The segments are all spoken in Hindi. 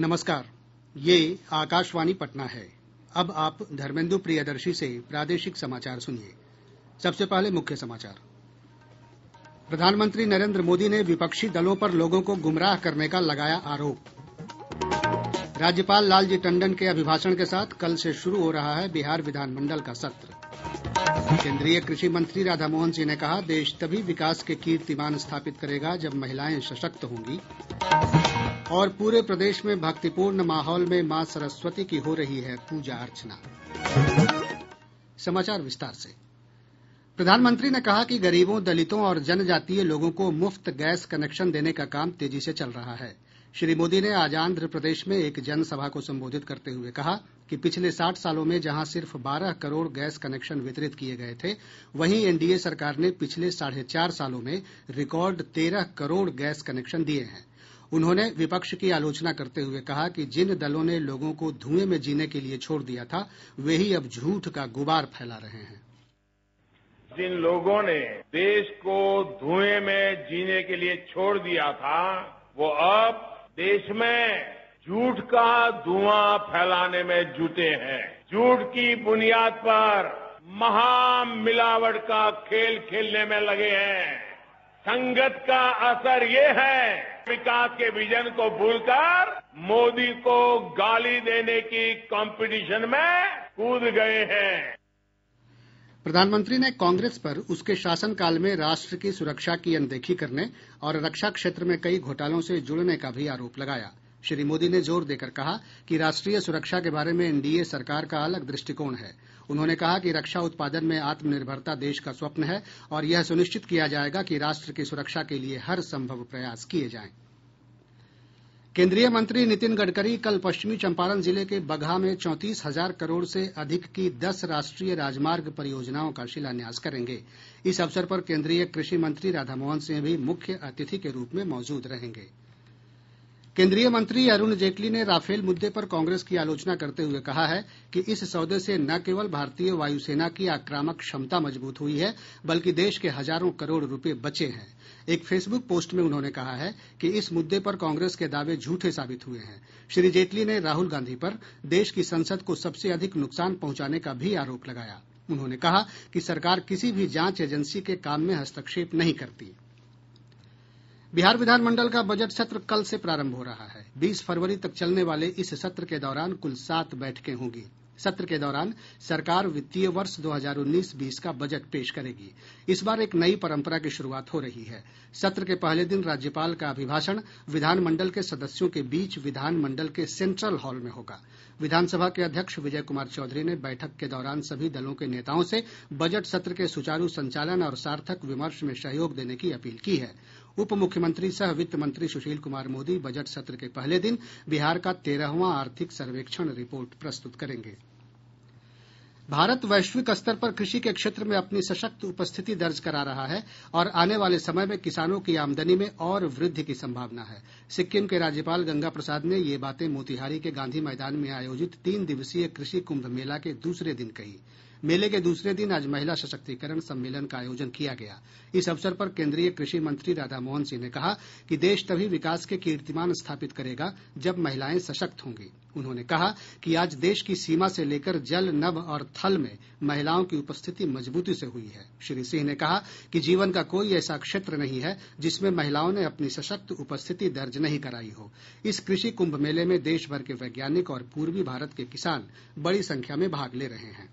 नमस्कार ये आकाशवाणी पटना है अब आप धर्मेन्द्र प्रियदर्शी से प्रादेशिक समाचार सुनिये सबसे पहले मुख्य समाचार प्रधानमंत्री नरेन्द्र मोदी ने विपक्षी दलों पर लोगों को गुमराह करने का लगाया आरोप राज्यपाल लालजी टंडन के अभिभाषण के साथ कल से शुरू हो रहा है बिहार विधानमंडल का सत्र केंद्रीय कृषि मंत्री राधामोहन सिंह ने कहा देश तभी विकास के कीर्तिमान स्थापित करेगा जब महिलाएं सशक्त होंगी और पूरे प्रदेश में भक्तिपूर्ण माहौल में मां सरस्वती की हो रही है पूजा अर्चना प्रधानमंत्री ने कहा कि गरीबों दलितों और जनजातीय लोगों को मुफ्त गैस कनेक्शन देने का काम तेजी से चल रहा है श्री मोदी ने आज आंध्र प्रदेश में एक जनसभा को संबोधित करते हुए कहा कि पिछले साठ सालों में जहां सिर्फ 12 करोड़ गैस कनेक्शन वितरित किए गए थे वहीं एनडीए सरकार ने पिछले साढ़े चार सालों में रिकॉर्ड 13 करोड़ गैस कनेक्शन दिए हैं उन्होंने विपक्ष की आलोचना करते हुए कहा कि जिन दलों ने लोगों को धुएं में जीने के लिए छोड़ दिया था वे ही अब झूठ का गुबार फैला रहे हैं जिन लोगों ने देश को धुएं में जीने के लिए छोड़ दिया था वो अब देश में झूठ का धुआं फैलाने में जुटे हैं झूठ की बुनियाद पर महामिलावट का खेल खेलने में लगे हैं संगत का असर ये है विकास के विजन को भूलकर मोदी को गाली देने की कॉम्पिटिशन में कूद गए हैं प्रधानमंत्री ने कांग्रेस पर उसके शासनकाल में राष्ट्र की सुरक्षा की अनदेखी करने और रक्षा क्षेत्र में कई घोटालों से जुड़ने का भी आरोप लगाया श्री मोदी ने जोर देकर कहा कि राष्ट्रीय सुरक्षा के बारे में एनडीए सरकार का अलग दृष्टिकोण है उन्होंने कहा कि रक्षा उत्पादन में आत्मनिर्भरता देश का स्वप्न है और यह सुनिश्चित किया जाएगा कि राष्ट्र की सुरक्षा के लिए हर संभव प्रयास किए जाएं केन्द्रीय मंत्री नितिन गडकरी कल पश्चिमी चंपारण जिले के बगहा में चौंतीस हजार करोड़ से अधिक की दस राष्ट्रीय राजमार्ग परियोजनाओं का शिलान्यास करेंगे इस अवसर पर केन्द्रीय कृषि मंत्री राधामोहन सिंह भी मुख्य अतिथि के रूप में मौजूद रहेंगे केन्द्रीय मंत्री अरुण जेटली ने राफेल मुद्दे पर कांग्रेस की आलोचना करते हुए कहा है कि इस सौदे से न केवल भारतीय वायुसेना की आक्रामक क्षमता मजबूत हुई है बल्कि देश के हजारों करोड़ रुपये बचे हैं एक फेसबुक पोस्ट में उन्होंने कहा है कि इस मुद्दे पर कांग्रेस के दावे झूठे साबित हुए हैं श्री जेटली ने राहुल गांधी पर देश की संसद को सबसे अधिक नुकसान पहुंचाने का भी आरोप लगाया उन्होंने कहा कि सरकार किसी भी जांच एजेंसी के काम में हस्तक्षेप नहीं करती है बिहार विधानमंडल का बजट सत्र कल से प्रारंभ हो रहा है बीस फरवरी तक चलने वाले इस सत्र के दौरान कुल सात बैठकें होंगी सत्र के दौरान सरकार वित्तीय वर्ष 2019-20 का बजट पेश करेगी इस बार एक नई परंपरा की शुरूआत हो रही है सत्र के पहले दिन राज्यपाल का अभिभाषण विधानमंडल के सदस्यों के बीच विधानमंडल के सेंट्रल हॉल में होगा विधानसभा के अध्यक्ष विजय कुमार चौधरी ने बैठक के दौरान सभी दलों के नेताओं से बजट सत्र के सुचारू संचालन और सार्थक विमर्श में सहयोग देने की अपील की है उप मुख्यमंत्री सह वित्त मंत्री सुशील कुमार मोदी बजट सत्र के पहले दिन बिहार का तेरहवां आर्थिक सर्वेक्षण रिपोर्ट प्रस्तुत करेंगे भारत वैश्विक स्तर पर कृषि के क्षेत्र में अपनी सशक्त उपस्थिति दर्ज करा रहा है और आने वाले समय में किसानों की आमदनी में और वृद्धि की संभावना है सिक्किम के राज्यपाल गंगा प्रसाद ने ये बातें मोतिहारी के गांधी मैदान में आयोजित तीन दिवसीय कृषि कुंभ मेला के दूसरे दिन कही मेले के दूसरे दिन आज महिला सशक्तिकरण सम्मेलन का आयोजन किया गया इस अवसर पर केन्द्रीय कृषि मंत्री राधामोहन सिंह ने कहा कि देश तभी विकास के कीर्तिमान स्थापित करेगा जब महिलाएं सशक्त होंगी उन्होंने कहा कि आज देश की सीमा से लेकर जल नभ और थल में महिलाओं की उपस्थिति मजबूती से हुई है श्री सिंह ने कहा कि जीवन का कोई ऐसा क्षेत्र नहीं है जिसमें महिलाओं ने अपनी सशक्त उपस्थिति दर्ज नहीं कराई हो इस कृषि कुंभ मेले में देश भर के वैज्ञानिक और पूर्वी भारत के किसान बड़ी संख्या में भाग ले रहे हैं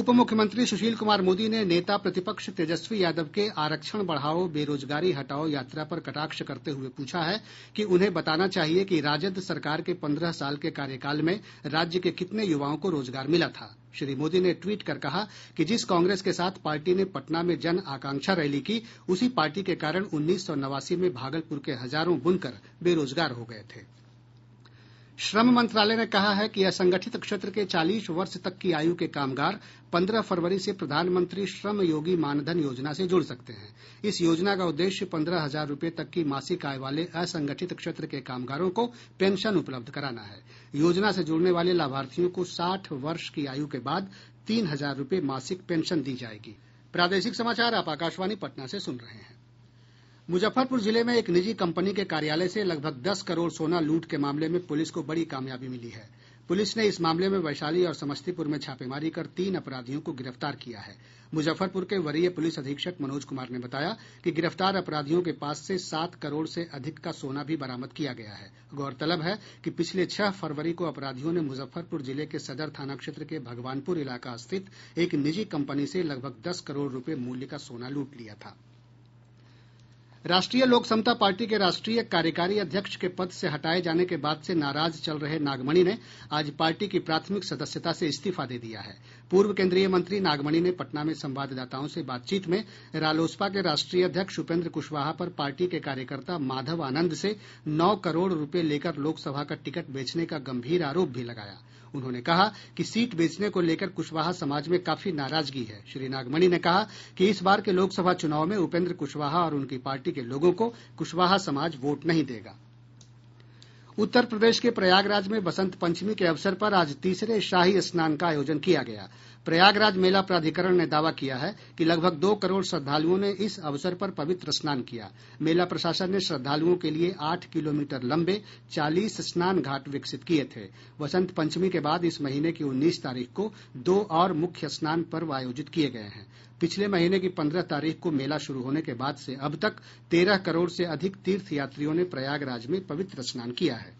उप मुख्यमंत्री सुशील कुमार मोदी ने नेता प्रतिपक्ष तेजस्वी यादव के आरक्षण बढ़ाओ बेरोजगारी हटाओ यात्रा पर कटाक्ष करते हुए पूछा है कि उन्हें बताना चाहिए कि राजद सरकार के पन्द्रह साल के कार्यकाल में राज्य के कितने युवाओं को रोजगार मिला था श्री मोदी ने ट्वीट कर कहा कि जिस कांग्रेस के साथ पार्टी ने पटना में जन आकांक्षा रैली की उसी पार्टी के कारण उन्नीस सौ नवासी में भागलपुर के हजारों बुनकर बेरोजगार हो गये थे श्रम मंत्रालय ने कहा है कि असंगठित क्षेत्र के चालीस वर्ष तक की आयु के कामगार पन्द्रह फरवरी से प्रधानमंत्री श्रम योगी मानधन योजना से जुड़ सकते हैं इस योजना का उद्देश्य पन्द्रह हजार रूपये तक की मासिक आय वाले असंगठित क्षेत्र के कामगारों को पेंशन उपलब्ध कराना है योजना से जुड़ने वाले लाभार्थियों को साठ वर्ष की आयु के बाद तीन हजार रूपये मासिक पेंशन दी जाएगी मुजफ्फरपुर जिले में एक निजी कंपनी के कार्यालय से लगभग दस करोड़ सोना लूट के मामले में पुलिस को बड़ी कामयाबी मिली है पुलिस ने इस मामले में वैशाली और समस्तीपुर में छापेमारी कर तीन अपराधियों को गिरफ्तार किया है मुजफ्फरपुर के वरीय पुलिस अधीक्षक मनोज कुमार ने बताया कि गिरफ्तार अपराधियों के पास से सात करोड़ से अधिक का सोना भी बरामद किया गया है गौरतलब है कि पिछले छह फरवरी को अपराधियों ने मुजफ्फरपुर जिले के सदर थाना क्षेत्र के भगवानपुर इलाका स्थित एक निजी कंपनी से लगभग दस करोड़ रूपये मूल्य का सोना लूट लिया था राष्ट्रीय लोक समता पार्टी के राष्ट्रीय कार्यकारी अध्यक्ष के पद से हटाये जाने के बाद से नाराज चल रहे नागमणि ने आज पार्टी की प्राथमिक सदस्यता से इस्तीफा दे दिया है पूर्व केन्द्रीय मंत्री नागमणि ने पटना में संवाददाताओं से बातचीत में रालोसपा के राष्ट्रीय अध्यक्ष उपेन्द्र कुशवाहा पर पार्टी के कार्यकर्ता माधव आनंद से नौ करोड़ रूपये लेकर लोकसभा का टिकट बेचने का गंभीर आरोप भी लगाया है उन्होंने कहा कि सीट बेचने को लेकर कुशवाहा समाज में काफी नाराजगी है श्री नागमणि ने कहा कि इस बार के लोकसभा चुनाव में उपेन्द्र कुशवाहा और उनकी पार्टी के लोगों को कुशवाहा समाज वोट नहीं देगा उत्तर प्रदेश के प्रयागराज में बसंत पंचमी के अवसर पर आज तीसरे शाही स्नान का आयोजन किया गया प्रयागराज मेला प्राधिकरण ने दावा किया है कि लगभग दो करोड़ श्रद्धालुओं ने इस अवसर पर पवित्र स्नान किया मेला प्रशासन ने श्रद्धालुओं के लिए आठ किलोमीटर लंबे चालीस स्नान घाट विकसित किये थे वसंत पंचमी के बाद इस महीने की उन्नीस तारीख को दो और मुख्य स्नान पर्व आयोजित किये गये हैं पिछले महीने की पन्द्रह तारीख को मेला शुरू होने के बाद से अब तक तेरह करोड़ से अधिक तीर्थयात्रियों ने प्रयागराज में पवित्र स्नान किया है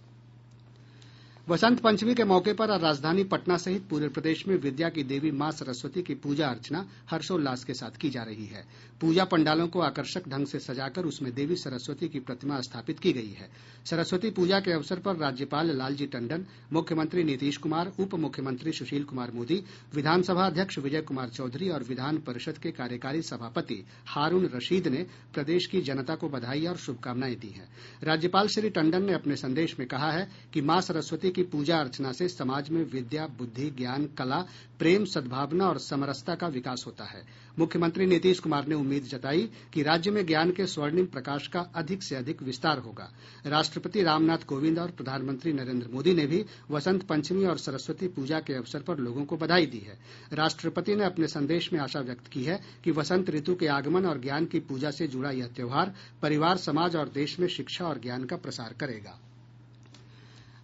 वसंत पंचमी के मौके पर राजधानी पटना सहित पूरे प्रदेश में विद्या की देवी मां सरस्वती की पूजा अर्चना हर्षोल्लास के साथ की जा रही है पूजा पंडालों को आकर्षक ढंग से सजाकर उसमें देवी सरस्वती की प्रतिमा स्थापित की गई है सरस्वती पूजा के अवसर पर राज्यपाल लालजी टंडन मुख्यमंत्री नीतीश कुमार उप मुख्यमंत्री सुशील कुमार मोदी विधानसभा अध्यक्ष विजय कुमार चौधरी और विधान परिषद के कार्यकारी सभापति हारूण रशीद ने प्रदेश की जनता को बधाई और शुभकामनाएं दी हैं राज्यपाल श्री टंडन ने अपने संदेश में कहा है कि मां सरस्वती की पूजा अर्चना से समाज में विद्या बुद्धि ज्ञान कला प्रेम सद्भावना और समरसता का विकास होता है मुख्यमंत्री नीतीश कुमार ने उम्मीद जताई कि राज्य में ज्ञान के स्वर्णिम प्रकाश का अधिक से अधिक विस्तार होगा राष्ट्रपति रामनाथ कोविंद और प्रधानमंत्री नरेन्द्र मोदी ने भी वसंत पंचमी और सरस्वती पूजा के अवसर पर लोगों को बधाई दी है राष्ट्रपति ने अपने संदेश में आशा व्यक्त की है कि वसंत ऋतु के आगमन और ज्ञान की पूजा से जुड़ा यह त्योहार परिवार समाज और देश में शिक्षा और ज्ञान का प्रसार करेगा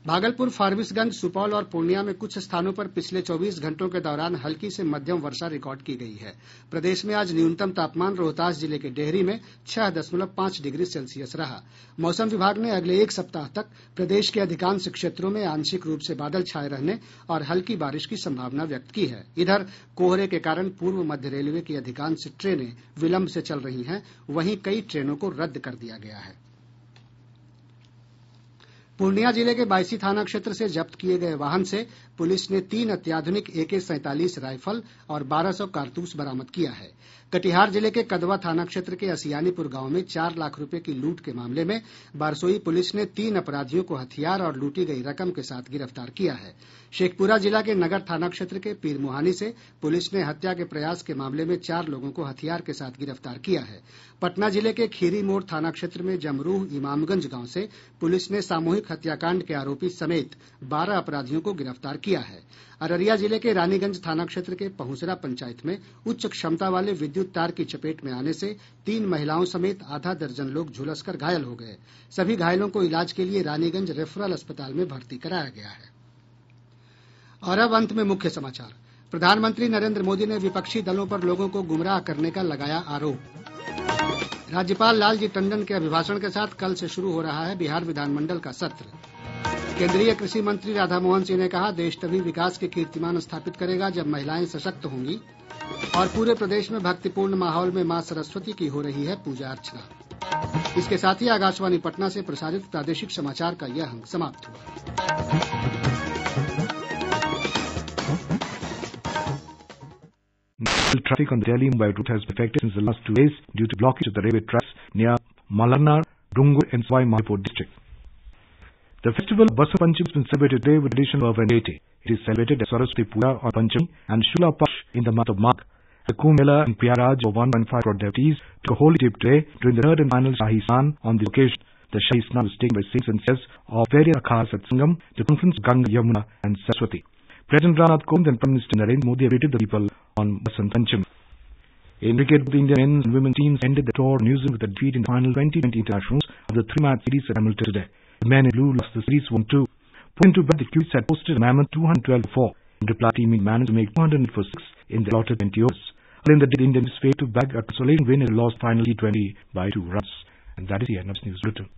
भागलपुर फारबिसगंज सुपौल और पूर्णिया में कुछ स्थानों पर पिछले चौबीस घंटों के दौरान हल्की से मध्यम वर्षा रिकॉर्ड की गयी है प्रदेश में आज न्यूनतम तापमान रोहतास जिले के डेहरी में छह दशमलव पांच डिग्री सेल्सियस रहा मौसम विभाग ने अगले एक सप्ताह तक प्रदेश के अधिकांश क्षेत्रों में आंशिक रूप से बादल छाये रहने और हल्की बारिश की संभावना व्यक्त की है इधर कोहरे के कारण पूर्व मध्य रेलवे की अधिकांश ट्रेनें विलंब से चल रही हैं वहीं कई ट्रेनों को रद्द कर दिया गया है पूर्णिया जिले के बायसी थाना क्षेत्र से जब्त किये गये वाहन से पुलिस ने तीन अत्याधुनिक एके सैंतालीस राइफल और बारह सौ कारतूस बरामद किया है कटिहार जिले के कदवा थाना क्षेत्र के असियानीपुर गांव में चार लाख रूपये की लूट के मामले में बारसोई पुलिस ने तीन अपराधियों को हथियार और लूटी गई रकम के साथ गिरफ्तार किया है शेखपुरा जिला के नगर थाना क्षेत्र के पीरमुहानी से पुलिस ने हत्या के प्रयास के मामले में चार लोगों को हथियार के साथ गिरफ्तार किया है पटना जिले के खीरी मोड़ थाना क्षेत्र में जमरूह इमामगंज गांव से पुलिस ने सामूहिक हत्याकांड के आरोपी समेत बारह अपराधियों को गिरफ्तार किया है अररिया जिले के रानीगंज थाना क्षेत्र के पहुंसरा पंचायत में उच्च क्षमता वाले विद्युत तार की चपेट में आने से तीन महिलाओं समेत आधा दर्जन लोग झुलसकर घायल हो गये सभी घायलों को इलाज के लिए रानीगंज रेफरल अस्पताल में भर्ती कराया गया है और अब अंत में मुख्य समाचार प्रधानमंत्री नरेन्द्र मोदी ने विपक्षी दलों पर लोगों को गुमराह करने का लगाया आरोप राज्यपाल लालजी टंडन के अभिभाषण के साथ कल से शुरू हो रहा है बिहार विधानमंडल का सत्र केन्द्रीय कृषि मंत्री राधामोहन सिंह ने कहा देश तभी विकास के कीर्तिमान स्थापित करेगा जब महिलाएं सशक्त होंगी और पूरे प्रदेश में भक्तिपूर्ण माहौल में मां सरस्वती की हो रही है पूजा अर्चना इसके साथ ही आकाशवाणी पटना से प्रसारित प्रादेशिक समाचार का यह अंक समाप्त हुआ traffic on the Delhi-Mumbai route has been affected since the last two days due to blockage of the railway tracks near Malarnar, Dungur and Swai Mahipur district. The festival of Basant Panchami has been celebrated today with additional verve and deity. It is celebrated as Saraswati Puja on Panchami and Shula Pash in the month of Magh. The Kumila and in Prayag of 1.5 crore devotees took a holy dip today during the third and final Shahi Snan on the occasion. The Shahi Snan was taken by saints and sages of various akhas at Sangam, the confluence of Ganga, Yamuna and Saraswati. President Ramnath Kovind and Prime Minister Narendra Modi have greeted the people on Basant Pancham. In cricket, the Indian men's and women's teams ended their tour of New Zealand with a defeat in the final 2020 internationals of the three-match series at Hamilton today. The men in blue lost the series 1-2. Putting to bed, the Kiwis had posted a mammoth 212-4. In reply, team managed to make 200 6 in the allotted 20 overs. Early in the day, the Indians failed to bag a consolation win and lost final T20 by 2 runs. And that is the end of this news bulletin.